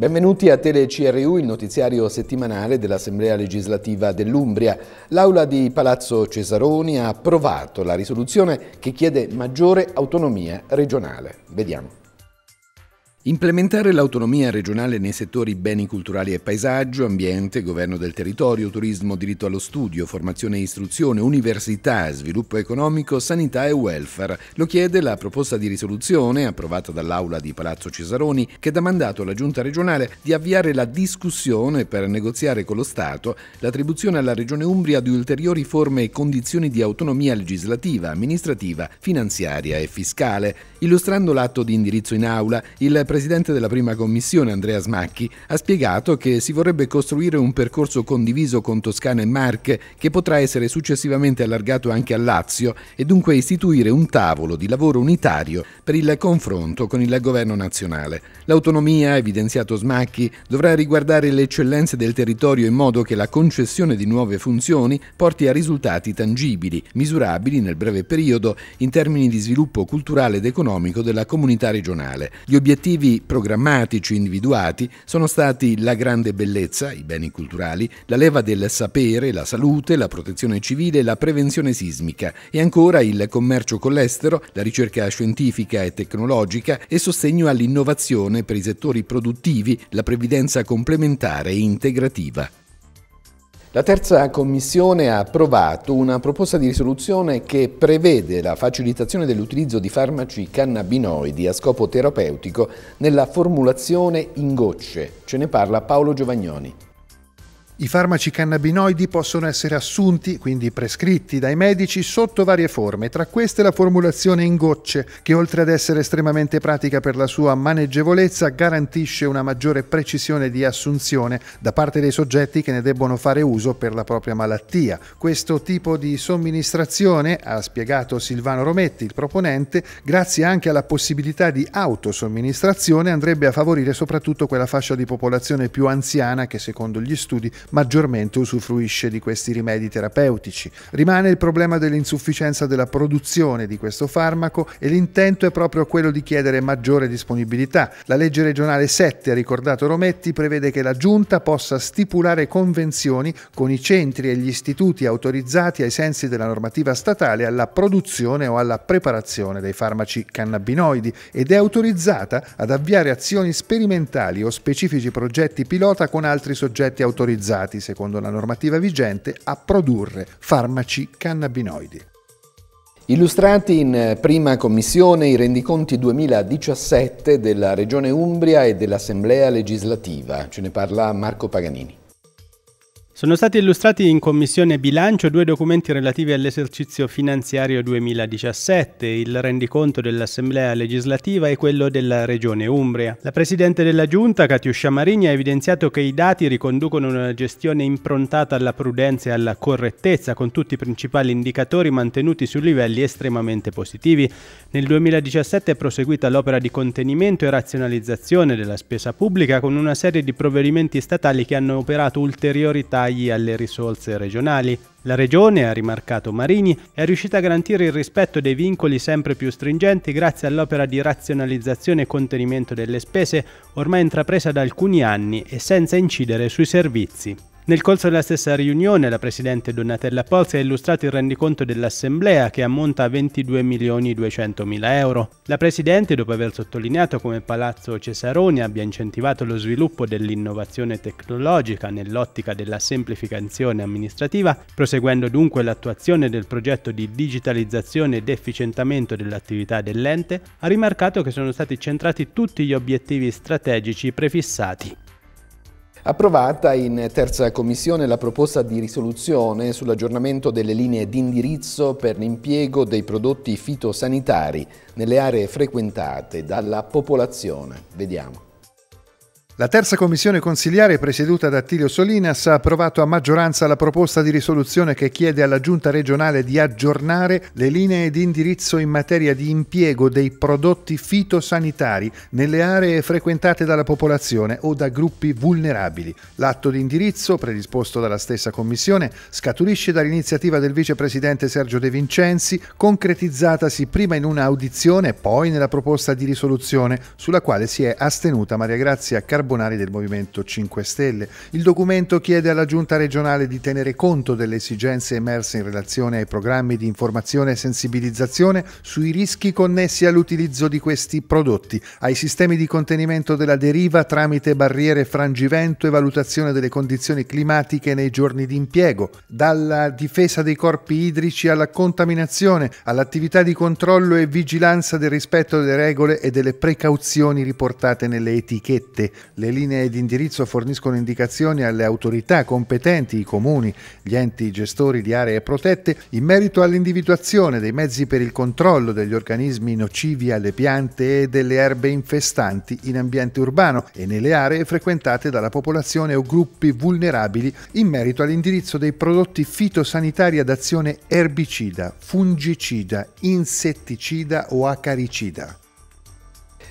Benvenuti a TeleCRU, il notiziario settimanale dell'Assemblea legislativa dell'Umbria. L'Aula di Palazzo Cesaroni ha approvato la risoluzione che chiede maggiore autonomia regionale. Vediamo. Implementare l'autonomia regionale nei settori beni culturali e paesaggio, ambiente, governo del territorio, turismo, diritto allo studio, formazione e istruzione, università, sviluppo economico, sanità e welfare. Lo chiede la proposta di risoluzione approvata dall'Aula di Palazzo Cesaroni che dà mandato alla Giunta regionale di avviare la discussione per negoziare con lo Stato l'attribuzione alla Regione Umbria di ulteriori forme e condizioni di autonomia legislativa, amministrativa, finanziaria e fiscale. Illustrando l'atto di indirizzo in aula, il presidente della prima commissione, Andrea Smacchi, ha spiegato che si vorrebbe costruire un percorso condiviso con Toscana e Marche che potrà essere successivamente allargato anche a Lazio e dunque istituire un tavolo di lavoro unitario per il confronto con il governo nazionale. L'autonomia, evidenziato Smacchi, dovrà riguardare le eccellenze del territorio in modo che la concessione di nuove funzioni porti a risultati tangibili, misurabili nel breve periodo in termini di sviluppo culturale ed economico della comunità regionale. Gli obiettivi obiettivi programmatici individuati sono stati la grande bellezza, i beni culturali, la leva del sapere, la salute, la protezione civile, la prevenzione sismica e ancora il commercio con l'estero, la ricerca scientifica e tecnologica e sostegno all'innovazione per i settori produttivi, la previdenza complementare e integrativa. La terza commissione ha approvato una proposta di risoluzione che prevede la facilitazione dell'utilizzo di farmaci cannabinoidi a scopo terapeutico nella formulazione in gocce. Ce ne parla Paolo Giovagnoni. I farmaci cannabinoidi possono essere assunti, quindi prescritti dai medici, sotto varie forme, tra queste la formulazione in gocce, che oltre ad essere estremamente pratica per la sua maneggevolezza, garantisce una maggiore precisione di assunzione da parte dei soggetti che ne debbono fare uso per la propria malattia. Questo tipo di somministrazione, ha spiegato Silvano Rometti, il proponente, grazie anche alla possibilità di autosomministrazione, andrebbe a favorire soprattutto quella fascia di popolazione più anziana che secondo gli studi maggiormente usufruisce di questi rimedi terapeutici. Rimane il problema dell'insufficienza della produzione di questo farmaco e l'intento è proprio quello di chiedere maggiore disponibilità. La legge regionale 7, ha ricordato Rometti, prevede che la Giunta possa stipulare convenzioni con i centri e gli istituti autorizzati ai sensi della normativa statale alla produzione o alla preparazione dei farmaci cannabinoidi ed è autorizzata ad avviare azioni sperimentali o specifici progetti pilota con altri soggetti autorizzati autorizzati, secondo la normativa vigente, a produrre farmaci cannabinoidi. Illustrati in eh, prima commissione i rendiconti 2017 della Regione Umbria e dell'Assemblea legislativa. Ce ne parla Marco Paganini. Sono stati illustrati in Commissione Bilancio due documenti relativi all'esercizio finanziario 2017, il rendiconto dell'Assemblea legislativa e quello della Regione Umbria. La Presidente della Giunta, Catiuscia Marini, ha evidenziato che i dati riconducono una gestione improntata alla prudenza e alla correttezza, con tutti i principali indicatori mantenuti su livelli estremamente positivi. Nel 2017 è proseguita l'opera di contenimento e razionalizzazione della spesa pubblica con una serie di provvedimenti statali che hanno operato ulteriori tagli tagli alle risorse regionali. La regione, ha rimarcato Marini, è riuscita a garantire il rispetto dei vincoli sempre più stringenti grazie all'opera di razionalizzazione e contenimento delle spese ormai intrapresa da alcuni anni e senza incidere sui servizi. Nel corso della stessa riunione la Presidente Donatella Polsi ha illustrato il rendiconto dell'Assemblea che ammonta a 22 milioni 200 mila euro. La Presidente, dopo aver sottolineato come Palazzo Cesaroni abbia incentivato lo sviluppo dell'innovazione tecnologica nell'ottica della semplificazione amministrativa, proseguendo dunque l'attuazione del progetto di digitalizzazione ed efficientamento dell'attività dell'ente, ha rimarcato che sono stati centrati tutti gli obiettivi strategici prefissati. Approvata in terza commissione la proposta di risoluzione sull'aggiornamento delle linee di indirizzo per l'impiego dei prodotti fitosanitari nelle aree frequentate dalla popolazione. Vediamo. La terza commissione consigliare, presieduta da Attilio Solinas ha approvato a maggioranza la proposta di risoluzione che chiede alla giunta regionale di aggiornare le linee di indirizzo in materia di impiego dei prodotti fitosanitari nelle aree frequentate dalla popolazione o da gruppi vulnerabili. L'atto di indirizzo, predisposto dalla stessa commissione, scaturisce dall'iniziativa del vicepresidente Sergio De Vincenzi, concretizzatasi prima in una audizione e poi nella proposta di risoluzione sulla quale si è astenuta Maria Grazia Carboni Carbonari del Movimento 5 Stelle. Il documento chiede alla Giunta regionale di tenere conto delle esigenze emerse in relazione ai programmi di informazione e sensibilizzazione sui rischi connessi all'utilizzo di questi prodotti, ai sistemi di contenimento della deriva tramite barriere frangivento e valutazione delle condizioni climatiche nei giorni di impiego, dalla difesa dei corpi idrici alla contaminazione, all'attività di controllo e vigilanza del rispetto delle regole e delle precauzioni riportate nelle etichette. Le linee di indirizzo forniscono indicazioni alle autorità competenti, i comuni, gli enti gestori di aree protette, in merito all'individuazione dei mezzi per il controllo degli organismi nocivi alle piante e delle erbe infestanti in ambiente urbano e nelle aree frequentate dalla popolazione o gruppi vulnerabili, in merito all'indirizzo dei prodotti fitosanitari ad azione erbicida, fungicida, insetticida o acaricida.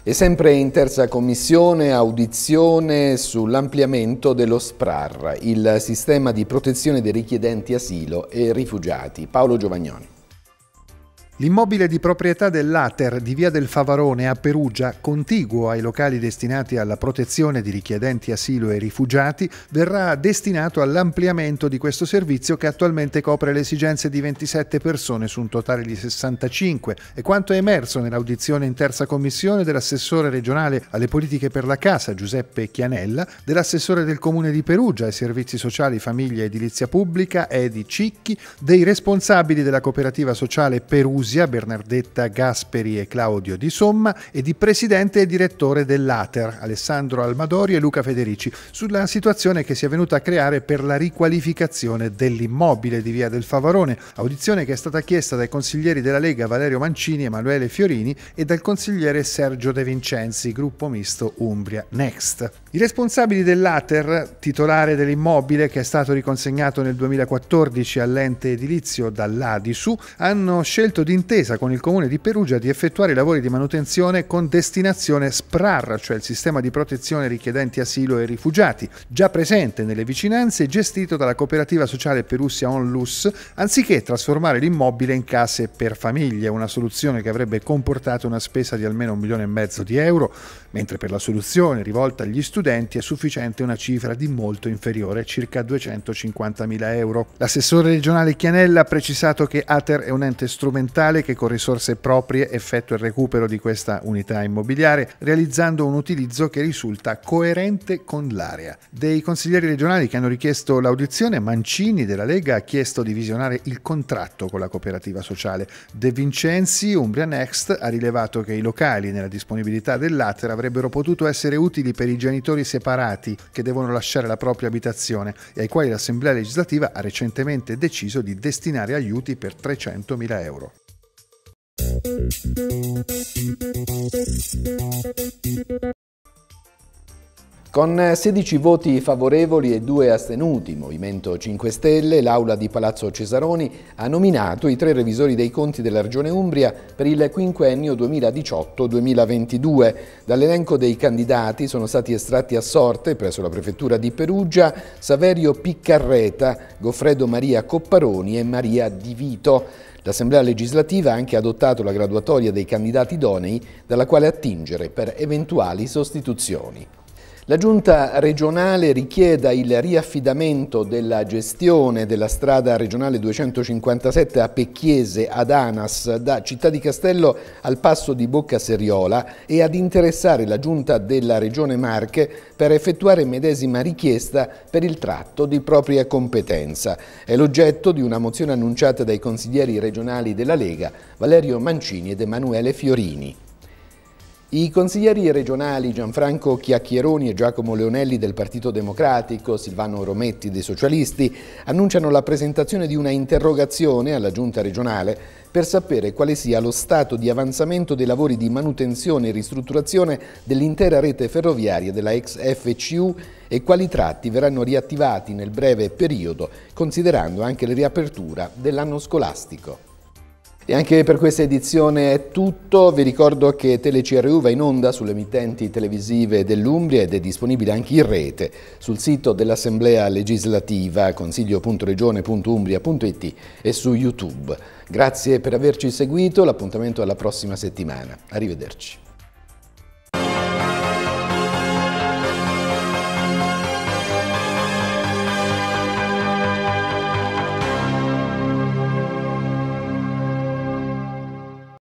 E sempre in terza commissione audizione sull'ampliamento dello SPRAR, il sistema di protezione dei richiedenti asilo e rifugiati. Paolo Giovagnoni. L'immobile di proprietà dell'Ater di via del Favarone a Perugia, contiguo ai locali destinati alla protezione di richiedenti asilo e rifugiati, verrà destinato all'ampliamento di questo servizio che attualmente copre le esigenze di 27 persone su un totale di 65 e quanto è emerso nell'audizione in terza commissione dell'assessore regionale alle politiche per la casa Giuseppe Chianella, dell'assessore del comune di Perugia ai servizi sociali, famiglia e edilizia pubblica Edi Cicchi, dei responsabili della cooperativa sociale Perugia Perusia, Bernardetta Gasperi e Claudio Di Somma e di presidente e direttore dell'Ater, Alessandro Almadori e Luca Federici, sulla situazione che si è venuta a creare per la riqualificazione dell'immobile di Via del Favarone, audizione che è stata chiesta dai consiglieri della Lega Valerio Mancini, Emanuele Fiorini e dal consigliere Sergio De Vincenzi, gruppo misto Umbria Next. I responsabili dell'Ater, titolare dell'immobile che è stato riconsegnato nel 2014 all'ente edilizio dall'Adisu, hanno scelto d'intesa con il comune di Perugia di effettuare i lavori di manutenzione con destinazione SPRAR, cioè il sistema di protezione richiedenti asilo e rifugiati, già presente nelle vicinanze e gestito dalla cooperativa sociale Perussia Onlus, anziché trasformare l'immobile in case per famiglie, una soluzione che avrebbe comportato una spesa di almeno un milione e mezzo di euro, mentre per la soluzione rivolta agli studenti studenti è sufficiente una cifra di molto inferiore, circa 250.000 euro. L'assessore regionale Chianella ha precisato che Ater è un ente strumentale che con risorse proprie effettua il recupero di questa unità immobiliare, realizzando un utilizzo che risulta coerente con l'area. Dei consiglieri regionali che hanno richiesto l'audizione, Mancini della Lega ha chiesto di visionare il contratto con la cooperativa sociale. De Vincenzi, Umbria Next, ha rilevato che i locali nella disponibilità dell'Ater avrebbero potuto essere utili per i genitori lavoratori separati che devono lasciare la propria abitazione e ai quali l'Assemblea legislativa ha recentemente deciso di destinare aiuti per 300.000 euro. Con 16 voti favorevoli e 2 astenuti, Movimento 5 Stelle, l'Aula di Palazzo Cesaroni ha nominato i tre revisori dei conti della Regione Umbria per il quinquennio 2018-2022. Dall'elenco dei candidati sono stati estratti a sorte presso la Prefettura di Perugia Saverio Piccarreta, Goffredo Maria Copparoni e Maria Di Vito. L'Assemblea legislativa ha anche adottato la graduatoria dei candidati idonei dalla quale attingere per eventuali sostituzioni. La giunta regionale richieda il riaffidamento della gestione della strada regionale 257 a Pecchiese ad Anas da Città di Castello al passo di Bocca Seriola e ad interessare la giunta della regione Marche per effettuare medesima richiesta per il tratto di propria competenza. È l'oggetto di una mozione annunciata dai consiglieri regionali della Lega Valerio Mancini ed Emanuele Fiorini. I consiglieri regionali Gianfranco Chiacchieroni e Giacomo Leonelli del Partito Democratico, Silvano Rometti dei Socialisti, annunciano la presentazione di una interrogazione alla Giunta regionale per sapere quale sia lo stato di avanzamento dei lavori di manutenzione e ristrutturazione dell'intera rete ferroviaria della ex FCU e quali tratti verranno riattivati nel breve periodo, considerando anche la riapertura dell'anno scolastico. E anche per questa edizione è tutto, vi ricordo che TeleCRU va in onda sulle emittenti televisive dell'Umbria ed è disponibile anche in rete sul sito dell'Assemblea legislativa consiglio.regione.umbria.it e su YouTube. Grazie per averci seguito, l'appuntamento alla prossima settimana. Arrivederci.